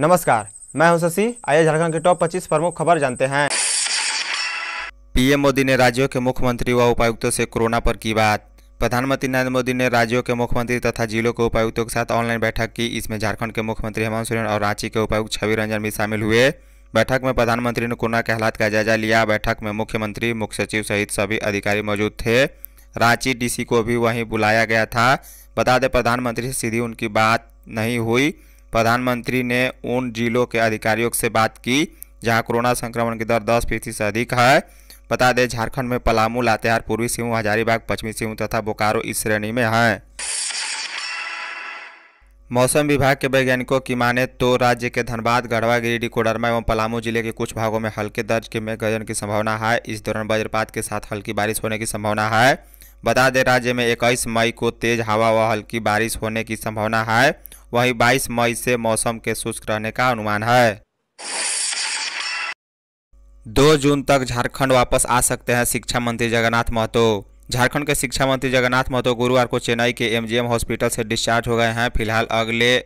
नमस्कार मैं हूं शशि आइए झारखंड के टॉप 25 प्रमुख खबर जानते हैं पीएम मोदी ने राज्यों के मुख्यमंत्री व उपायुक्तों से कोरोना पर की बात प्रधानमंत्री नरेंद्र मोदी ने राज्यों के मुख्यमंत्री तथा जिलों के उपायुक्तों के साथ ऑनलाइन बैठक की इसमें झारखंड के मुख्यमंत्री हेमंत सोरेन और रांची के उपायुक्त छवि रंजन भी शामिल हुए बैठक में प्रधानमंत्री ने कोरोना के हालात का जायजा लिया बैठक में मुख्यमंत्री मुख्य सचिव सहित सभी अधिकारी मौजूद थे रांची डीसी को भी वहीं बुलाया गया था बता दें प्रधानमंत्री से सीधी उनकी बात नहीं हुई प्रधानमंत्री ने उन जिलों के अधिकारियों से बात की जहां कोरोना संक्रमण की दर दस फीसदी से अधिक है बता दें झारखंड में पलामू लातेहार पूर्वी सिंह हजारीबाग पश्चिमी सिंह तथा बोकारो इस श्रेणी में हैं मौसम विभाग के वैज्ञानिकों की माने तो राज्य के धनबाद गढ़वा गिरिडीह कोडरमा एवं पलामू जिले के कुछ भागों में हल्के दर्ज के मेघ गजन की संभावना है इस दौरान वज्रपात के साथ हल्की बारिश होने की संभावना है बता दें राज्य में इक्कीस मई को तेज हवा व हल्की बारिश होने की संभावना है वहीं 22 मई से मौसम के शुष्क रहने का अनुमान है दो जून तक झारखंड वापस आ सकते हैं शिक्षा मंत्री जगन्नाथ महतो झारखंड के शिक्षा मंत्री जगन्नाथ महतो गुरुवार को चेन्नई के एमजीएम हॉस्पिटल से डिस्चार्ज हो गए हैं फिलहाल अगले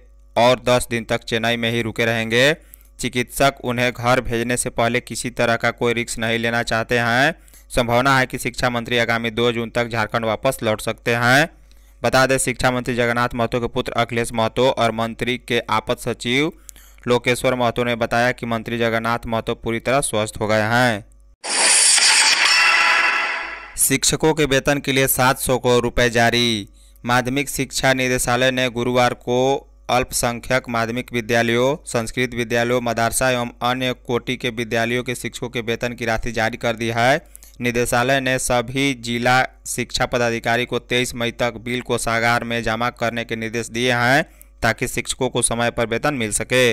और 10 दिन तक चेन्नई में ही रुके रहेंगे चिकित्सक उन्हें घर भेजने से पहले किसी तरह का कोई रिक्स नहीं लेना चाहते हैं संभावना है कि शिक्षा मंत्री आगामी दो जून तक झारखंड वापस लौट सकते हैं बता दें शिक्षा मंत्री जगन्नाथ महतो के पुत्र अखिलेश महतो और मंत्री के आपद सचिव लोकेश्वर महतो ने बताया कि मंत्री जगन्नाथ महतो पूरी तरह स्वस्थ हो गए हैं शिक्षकों के वेतन के लिए सात सौ करोड़ रुपये जारी माध्यमिक शिक्षा निदेशालय ने गुरुवार को अल्पसंख्यक माध्यमिक विद्यालयों संस्कृत विद्यालयों मदरसा एवं अन्य कोटि के विद्यालयों के शिक्षकों के वेतन की राशि जारी कर दी है निदेशालय ने सभी जिला शिक्षा पदाधिकारी को 23 मई तक बिल को सागार में जमा करने के निर्देश दिए हैं ताकि शिक्षकों को समय पर वेतन मिल सके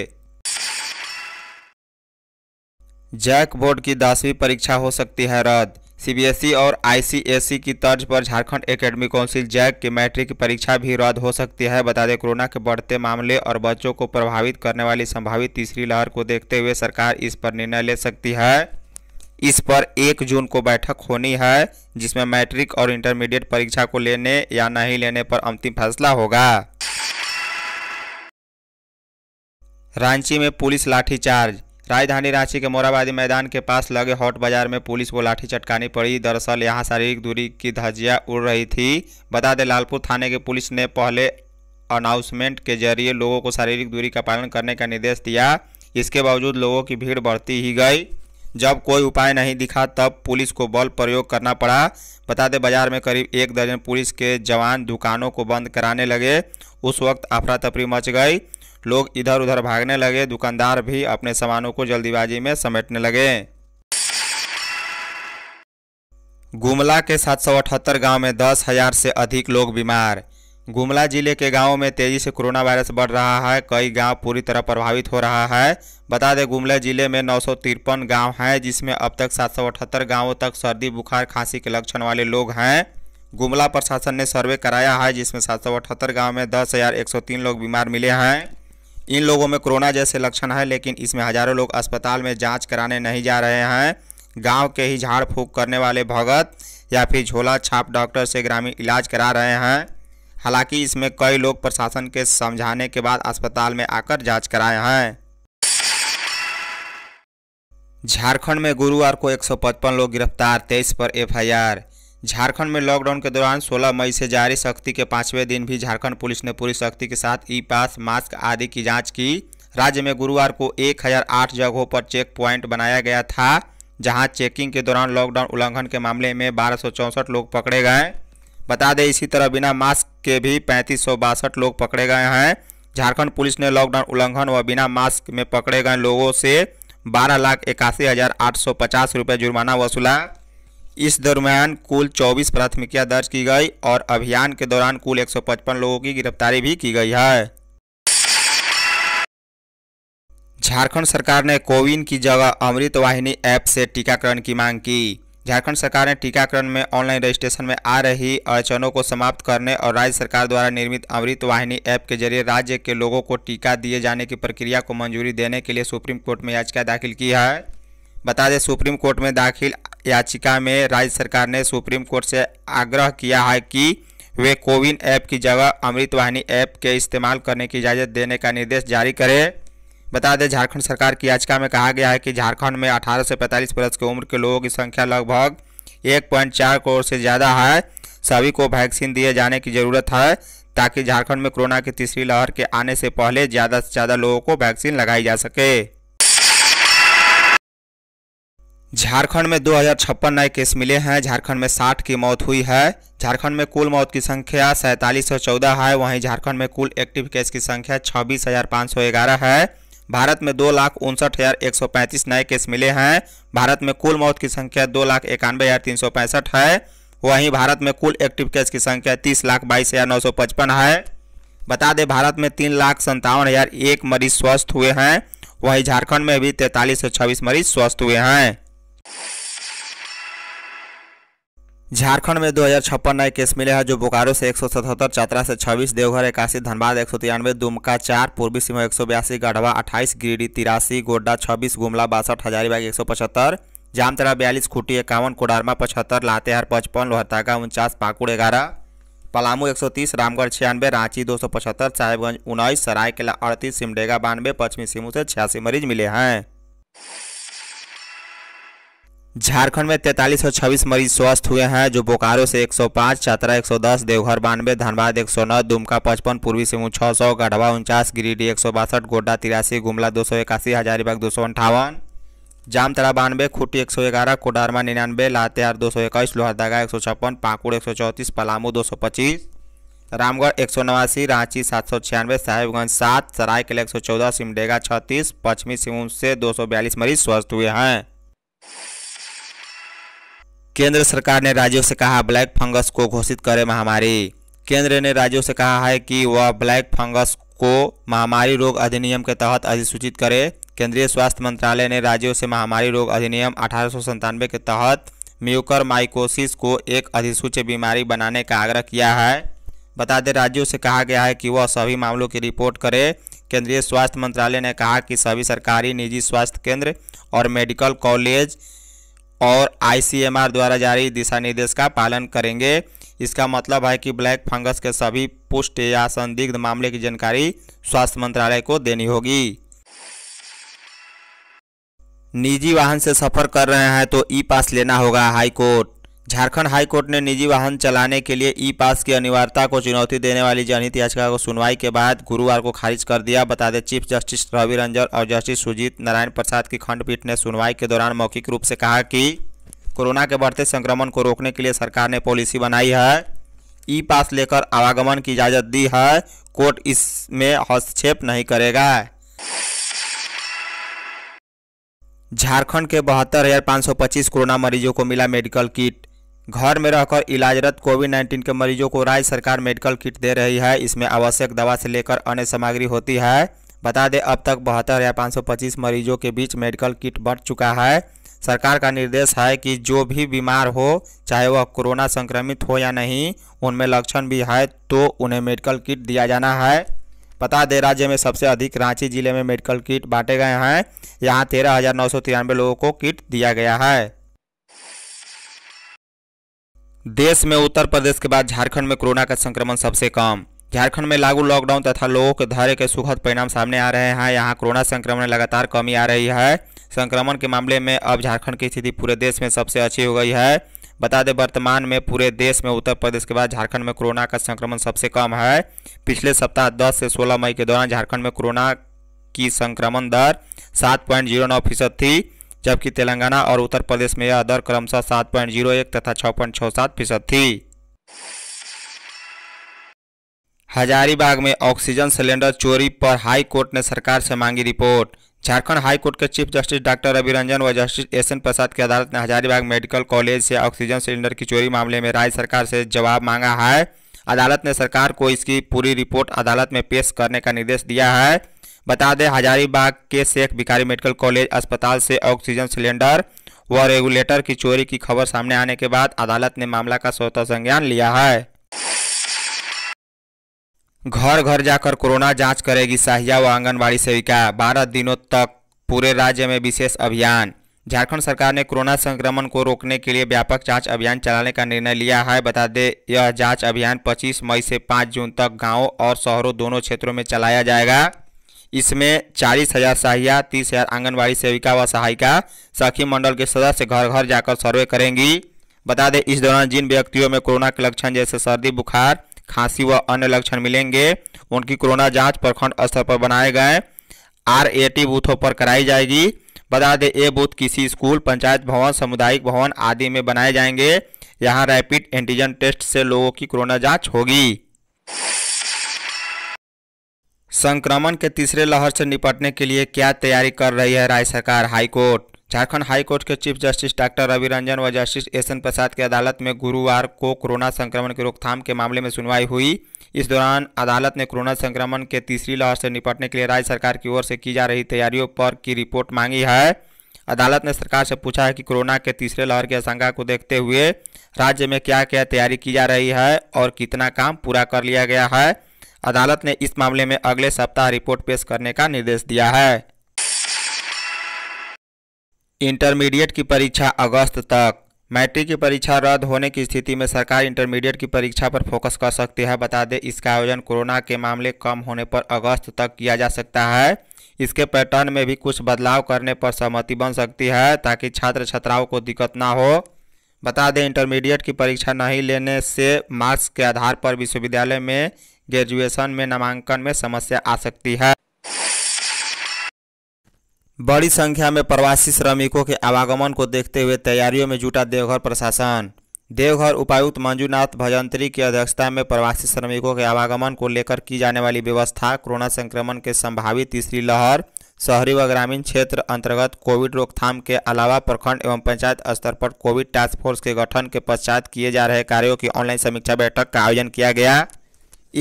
जैक बोर्ड की दसवीं परीक्षा हो सकती है रद्द सीबीएसई और आईसीएसई की तर्ज पर झारखंड एकेडमी काउंसिल जैक की मैट्रिक की परीक्षा भी रद्द हो सकती है बता दें कोरोना के बढ़ते मामले और बच्चों को प्रभावित करने वाली संभावित तीसरी लहर को देखते हुए सरकार इस पर निर्णय ले सकती है इस पर एक जून को बैठक होनी है जिसमें मैट्रिक और इंटरमीडिएट परीक्षा को लेने या नहीं लेने पर अंतिम फैसला होगा रांची में पुलिस लाठीचार्ज राजधानी रांची के मोराबादी मैदान के पास लगे हॉट बाजार में पुलिस को लाठी चटकानी पड़ी दरअसल यहां शारीरिक दूरी की धज्जियां उड़ रही थी बता दें लालपुर थाने की पुलिस ने पहले अनाउंसमेंट के जरिए लोगों को शारीरिक दूरी का पालन करने का निर्देश दिया इसके बावजूद लोगों की भीड़ बढ़ती ही गई जब कोई उपाय नहीं दिखा तब पुलिस को बल प्रयोग करना पड़ा बता दें बाजार में करीब एक दर्जन पुलिस के जवान दुकानों को बंद कराने लगे उस वक्त अफरा तफरी मच गई लोग इधर उधर भागने लगे दुकानदार भी अपने सामानों को जल्दीबाजी में समेटने लगे गुमला के सात सौ अठहत्तर गाँव में दस हजार से अधिक लोग बीमार गुमला जिले के गांवों में तेजी से कोरोना वायरस बढ़ रहा है कई गांव पूरी तरह प्रभावित हो रहा है बता दें गुमला जिले में नौ गांव हैं जिसमें अब तक सात गांवों तक सर्दी बुखार खांसी के लक्षण वाले लोग हैं गुमला प्रशासन ने सर्वे कराया है जिसमें सात गांव में दस लोग बीमार मिले हैं इन लोगों में कोरोना जैसे लक्षण है लेकिन इसमें हजारों लोग अस्पताल में जाँच कराने नहीं जा रहे हैं गाँव के ही झाड़ फूँक करने वाले भगत या फिर झोला छाप डॉक्टर से ग्रामीण इलाज करा रहे हैं हालांकि इसमें कई लोग प्रशासन के समझाने के बाद अस्पताल में आकर जांच कराए हैं झारखंड में गुरुवार को 155 लोग गिरफ्तार 23 पर एफआईआर झारखंड में लॉकडाउन के दौरान 16 मई से जारी सख्ती के पांचवें दिन भी झारखंड पुलिस ने पूरी सख्ती के साथ ई पास मास्क आदि की जांच की राज्य में गुरुवार को 1008 जगहों पर चेक प्वाइंट बनाया गया था जहां चेकिंग के दौरान लॉकडाउन उल्लंघन के मामले में बारह लोग पकड़े गए बता दें इसी तरह बिना मास्क के भी पैंतीस लोग पकड़े गए हैं झारखंड पुलिस ने लॉकडाउन उल्लंघन व बिना मास्क में पकड़े गए लोगों से बारह लाख इक्यासी हज़ार आठ सौ पचास रुपये जुर्माना वसूला इस दरमियान कुल 24 प्राथमिकियां दर्ज की गई और अभियान के दौरान कुल 155 लोगों की गिरफ्तारी भी की गई है झारखंड सरकार ने कोविन की जगह अमृत वाहिनी ऐप से टीकाकरण की मांग की झारखंड सरकार ने टीकाकरण में ऑनलाइन रजिस्ट्रेशन में आ रही अड़चनों को समाप्त करने और राज्य सरकार द्वारा निर्मित अमृत वाहिनी ऐप के जरिए राज्य के लोगों को टीका दिए जाने की प्रक्रिया को मंजूरी देने के लिए सुप्रीम कोर्ट में याचिका दाखिल की है बता दें सुप्रीम कोर्ट में दाखिल याचिका में राज्य सरकार ने सुप्रीम कोर्ट से आग्रह किया है कि वे कोविन ऐप की जगह अमृत वाहिनी ऐप के इस्तेमाल करने की इजाज़त देने का निर्देश जारी करें बता दें झारखंड सरकार की याचिका में कहा गया है कि झारखंड में 18 से 45 वर्ष की उम्र के लोगों की संख्या लगभग 1.4 करोड़ से ज़्यादा है सभी को वैक्सीन दिए जाने की ज़रूरत है ताकि झारखंड में कोरोना की तीसरी लहर के आने से पहले ज़्यादा से ज़्यादा लोगों को वैक्सीन लगाई जा सके झारखंड में दो नए केस मिले हैं झारखंड में 60 की मौत हुई है झारखंड में कुल मौत की संख्या सैंतालीस है वहीं झारखंड में कुल एक्टिव केस की संख्या छब्बीस है भारत में दो लाख उनसठ हज़ार एक सौ पैंतीस नए केस मिले हैं भारत में कुल मौत की संख्या दो लाख इक्यानवे हज़ार तीन सौ पैंसठ है वहीं भारत में कुल एक्टिव केस की संख्या तीस लाख बाईस हज़ार नौ सौ पचपन है बता दें भारत में तीन लाख संतावन हज़ार एक मरीज स्वस्थ हुए हैं वहीं झारखंड में भी तैंतालीस सौ छब्बीस मरीज स्वस्थ हुए हैं झारखंड में दो नए केस मिले हैं जो बोकारो से 177, चतरा से 26, देवघर इक्यासी धनबाद एक सौ तिरानवे दुमका चार पूर्वी सिंह एक सौ बयासी गढ़वा अट्ठाईस गिरिडीह तिरासी गोड्डा छब्बीस गुमला बासठ हजारीबाग एक सौ पचहत्तर जामतरा बयालीस खूटी इक्यावन कोडारमा पचहत्तर लातेहार पचपन लोहरतागा उनचास पाकुड़ ग्यारह पलामू 130, रामगढ़ छियानवे रांची 275, साहेबगंज उन्नीस सरायकेला अड़तीस सिमडेगा बानवे पश्चिमी सिंहभूम से छियासी मरीज मिले हैं झारखंड में तैंतालीस सौ छब्बीस मरीज स्वस्थ हुए हैं जो बोकारो से 105, चतरा 110, देवघर बानवे धनबाद 109, दुमका पचपन पूर्वी सिंह छः सौ गढ़वा उनचास गिरिडीह एक सौ बासठ गोड्डा तिरासी गुमला दो सौ इक्यासी हजारीबाग दो सौ अंठावन जामतरा बानवे खूटी एक सौ ग्यारह कोडारमा निन्यानवे लातेहार दो सौ इक्कीस लोहरदगा एक सौ छप्पन पाकुड़ एक सौ चौंतीस पलामू दो सौ पच्चीस रामगढ़ एक सौ नवासी रांची सात सौ छियानवे साहेबगंज सात सरायकेला एक सौ चौदह सिमडेगा छत्तीस पश्चिमी सिंह से दो सौ बयालीस मरीज स्वस्थ हुए हैं केंद्र सरकार ने राज्यों से कहा ब्लैक फंगस को घोषित करें महामारी केंद्र ने राज्यों से कहा है कि वह ब्लैक फंगस को महामारी रोग अधिनियम के तहत अधिसूचित करे केंद्रीय स्वास्थ्य मंत्रालय ने राज्यों से महामारी रोग अधिनियम अठारह के तहत म्यूकर माइकोसिस को एक अधिसूचित बीमारी बनाने का आग्रह किया है बता दें राज्यों से कहा गया है कि वह सभी मामलों की रिपोर्ट करे केंद्रीय स्वास्थ्य मंत्रालय ने कहा कि सभी सरकारी निजी स्वास्थ्य केंद्र और मेडिकल कॉलेज और आईसीएमआर द्वारा जारी दिशा निर्देश का पालन करेंगे इसका मतलब है कि ब्लैक फंगस के सभी पुष्ट या संदिग्ध मामले की जानकारी स्वास्थ्य मंत्रालय को देनी होगी निजी वाहन से सफर कर रहे हैं तो ई पास लेना होगा हाईकोर्ट झारखंड हाई कोर्ट ने निजी वाहन चलाने के लिए ई पास की अनिवार्यता को चुनौती देने वाली जनहित याचिका को सुनवाई के बाद गुरुवार को खारिज कर दिया बता दें चीफ जस्टिस रवि रंजन और जस्टिस सुजीत नारायण प्रसाद की खंडपीठ ने सुनवाई के दौरान मौखिक रूप से कहा कि कोरोना के बढ़ते संक्रमण को रोकने के लिए सरकार ने पॉलिसी बनाई है ई पास लेकर आवागमन की इजाज़त दी है कोर्ट इसमें हस्तक्षेप नहीं करेगा झारखंड के बहत्तर हज़ार पाँच सौ पच्चीस कोरोना मरीजों को मिला मेडिकल किट घर में रहकर इलाजरत कोविड 19 के मरीजों को राज्य सरकार मेडिकल किट दे रही है इसमें आवश्यक दवा से लेकर अन्य सामग्री होती है बता दें अब तक बहत्तर या 525 मरीजों के बीच मेडिकल किट बंट चुका है सरकार का निर्देश है कि जो भी बीमार हो चाहे वह कोरोना संक्रमित हो या नहीं उनमें लक्षण भी है तो उन्हें मेडिकल किट दिया जाना है बता दें राज्य में सबसे अधिक रांची जिले में मेडिकल किट बांटे गए हैं यहाँ तेरह लोगों को किट दिया गया है देश में उत्तर प्रदेश के बाद झारखंड में कोरोना का संक्रमण सबसे कम झारखंड में लागू लॉकडाउन तथा लोगों के धैर्य के सुखद परिणाम सामने आ रहे हैं यहाँ कोरोना संक्रमण लगातार कमी आ रही है संक्रमण के मामले में अब झारखंड की स्थिति पूरे देश में सबसे अच्छी हो गई है बता दें वर्तमान में पूरे देश में उत्तर प्रदेश के बाद झारखंड में कोरोना का संक्रमण सबसे कम है पिछले सप्ताह 10 से 16 मई के दौरान झारखंड में कोरोना की संक्रमण दर 7.09 फीसद थी जबकि तेलंगाना और उत्तर प्रदेश में यह दर क्रमशः सात पॉइंट जीरो तथा छः थी हजारीबाग में ऑक्सीजन सिलेंडर चोरी पर हाई कोर्ट ने सरकार से मांगी रिपोर्ट झारखंड हाई कोर्ट के चीफ जस्टिस डॉक्टर अभिरंजन व जस्टिस एस एन प्रसाद की अदालत ने हजारीबाग मेडिकल कॉलेज से ऑक्सीजन सिलेंडर की चोरी मामले में राज्य सरकार से जवाब मांगा है अदालत ने सरकार को इसकी पूरी रिपोर्ट अदालत में पेश करने का निर्देश दिया है बता दें हजारीबाग के शेख भिखारी मेडिकल कॉलेज अस्पताल से ऑक्सीजन सिलेंडर व रेगुलेटर की चोरी की खबर सामने आने के बाद अदालत ने मामला का स्वतः संज्ञान लिया है घर घर जाकर कोरोना जांच करेगी साहिया व आंगनबाड़ी सेविका बारह दिनों तक पूरे राज्य में विशेष अभियान झारखंड सरकार ने कोरोना संक्रमण को रोकने के लिए व्यापक जांच अभियान चलाने का निर्णय लिया है बता दें यह जांच अभियान 25 मई से 5 जून तक गांवों और शहरों दोनों क्षेत्रों में चलाया जाएगा इसमें चालीस हजार सहाया तीस हजार आंगनबाड़ी सेविका व सहायिका सखी मंडल के सदस्य घर घर जाकर सर्वे करेंगी बता दें इस दौरान जिन व्यक्तियों में कोरोना के लक्षण जैसे सर्दी बुखार खांसी व अन्य लक्षण मिलेंगे उनकी कोरोना जांच प्रखंड स्तर पर बनाए गए आर ए टी बूथों पर कराई जाएगी बता दें ये बूथ किसी स्कूल पंचायत भवन सामुदायिक भवन आदि में बनाए जाएंगे यहाँ रैपिड एंटीजन टेस्ट से लोगों की कोरोना जाँच होगी संक्रमण के तीसरे लहर से निपटने के लिए क्या तैयारी कर रही है राज्य सरकार हाईकोर्ट झारखंड हाईकोर्ट के chief justice doctor Ravi Ranjan व जस्टिस एस एन प्रसाद की अदालत में गुरुवार को कोरोना संक्रमण की रोकथाम के मामले में सुनवाई हुई इस दौरान अदालत ने कोरोना संक्रमण के तीसरी लहर से निपटने के लिए राज्य सरकार की ओर से की जा रही तैयारियों पर की रिपोर्ट मांगी है अदालत ने सरकार से पूछा है कि कोरोना के तीसरे लहर की आशंका को देखते हुए राज्य में क्या क्या तैयारी की जा रही है और कितना काम पूरा कर लिया गया है अदालत ने इस मामले में अगले सप्ताह रिपोर्ट पेश करने का निर्देश दिया है इंटरमीडिएट की परीक्षा अगस्त तक मैट्रिक की परीक्षा रद्द होने की स्थिति में सरकार इंटरमीडिएट की परीक्षा पर फोकस कर सकती है बता दें इसका आयोजन कोरोना के मामले कम होने पर अगस्त तक किया जा सकता है इसके पैटर्न में भी कुछ बदलाव करने पर सहमति बन सकती है ताकि छात्र छात्राओं को दिक्कत ना हो बता दें इंटरमीडिएट की परीक्षा नहीं लेने से मार्क्स के आधार पर विश्वविद्यालय में ग्रेजुएशन में नामांकन में समस्या आ सकती है बड़ी संख्या में प्रवासी श्रमिकों के आवागमन को देखते हुए तैयारियों में जुटा देवघर प्रशासन देवघर उपायुक्त मंजूनाथ भजंत्री की अध्यक्षता में प्रवासी श्रमिकों के आवागमन को लेकर की जाने वाली व्यवस्था कोरोना संक्रमण के संभावित तीसरी लहर शहरी व ग्रामीण क्षेत्र अंतर्गत कोविड रोकथाम के अलावा प्रखंड एवं पंचायत स्तर पर कोविड टास्क फोर्स के गठन के पश्चात किए जा रहे कार्यों की ऑनलाइन समीक्षा बैठक का आयोजन किया गया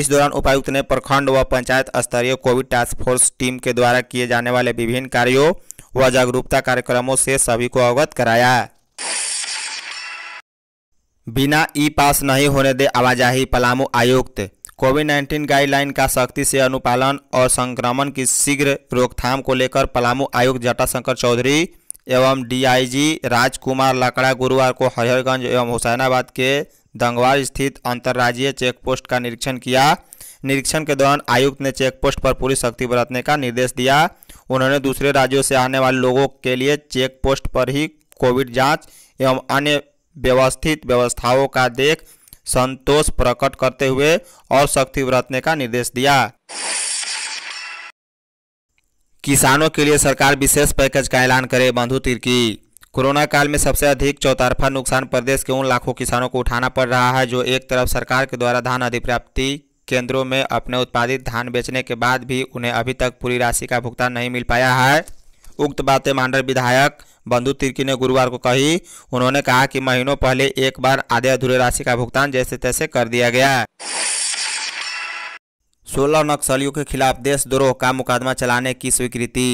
इस दौरान उपायुक्त ने प्रखंड व पंचायत स्तरीय कोविड टास्क फोर्स टीम के द्वारा किए जाने वाले विभिन्न कार्यों व जागरूकता कार्यक्रमों से सभी को अवगत कराया बिना ई पास नहीं होने दे आवाजाही पलामू आयुक्त कोविड 19 गाइडलाइन का सख्ती से अनुपालन और संक्रमण की शीघ्र रोकथाम को लेकर पलामू आयुक्त जटाशंकर चौधरी एवं डीआईजी राजकुमार लकड़ा गुरुवार को हरिहरगंज एवं हुसैनाबाद के दंगवार स्थित अंतर्राज्यीय चेकपोस्ट का निरीक्षण किया निरीक्षण के दौरान आयुक्त ने चेकपोस्ट पर पूरी सख्ती बरतने का निर्देश दिया उन्होंने दूसरे राज्यों से आने वाले लोगों के लिए चेकपोस्ट पर ही कोविड जांच एवं अन्य व्यवस्थित व्यवस्थाओं का देख संतोष प्रकट करते हुए और सख्ती बरतने का निर्देश दिया किसानों के लिए सरकार विशेष पैकेज का ऐलान करे बंधु तिर्की कोरोना काल में सबसे अधिक चौतरफा नुकसान प्रदेश के उन लाखों किसानों को उठाना पड़ रहा है जो एक तरफ सरकार के द्वारा धान अधिप्राप्ति केंद्रों में अपने उत्पादित धान बेचने के बाद भी उन्हें अभी तक पूरी राशि का भुगतान नहीं मिल पाया है उक्त बातें मांडर विधायक बंधु तिर्की ने गुरुवार को कही उन्होंने कहा कि महीनों पहले एक बार आधे अधूरे राशि का भुगतान जैसे तैसे कर दिया गया सोलह नक्सलियों के खिलाफ देशद्रोह का मुकदमा चलाने की स्वीकृति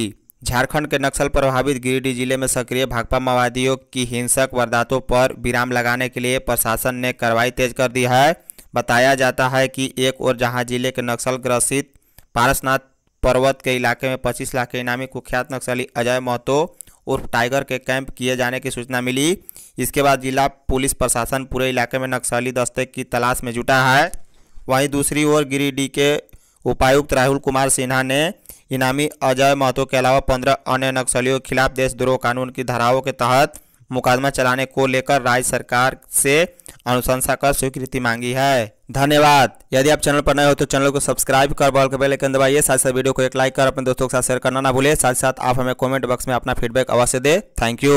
झारखंड के नक्सल प्रभावित गिरिडीह जिले में सक्रिय भाकपा माओवादियों की हिंसक वारदातों पर विराम लगाने के लिए प्रशासन ने कार्रवाई तेज कर दी है बताया जाता है कि एक और जहां जिले के नक्सल ग्रसित पारसनाथ पर्वत के इलाके में 25 लाख के इनामी कुख्यात नक्सली अजय महतो उर्फ टाइगर के कैंप किए जाने की सूचना मिली इसके बाद जिला पुलिस प्रशासन पूरे इलाके में नक्सली दस्ते की तलाश में जुटा है वहीं दूसरी ओर गिरिडीह के उपायुक्त राहुल कुमार सिन्हा ने इनामी अजय महतो के अलावा पंद्रह अन्य नक्सलियों के खिलाफ देशद्रोह कानून की धाराओं के तहत मुकदमा चलाने को लेकर राज्य सरकार से अनुशंसा कर स्वीकृति मांगी है धन्यवाद यदि आप चैनल पर नए हो तो चैनल को सब्सक्राइब कर बॉल के बेल आइकन दबाइए साथ साथ वीडियो को एक लाइक कर अपने दोस्तों के साथ शेयर करना ना भूले साथ साथ आप हमें कमेंट बॉक्स में अपना फीडबैक अवश्य दे थैंक यू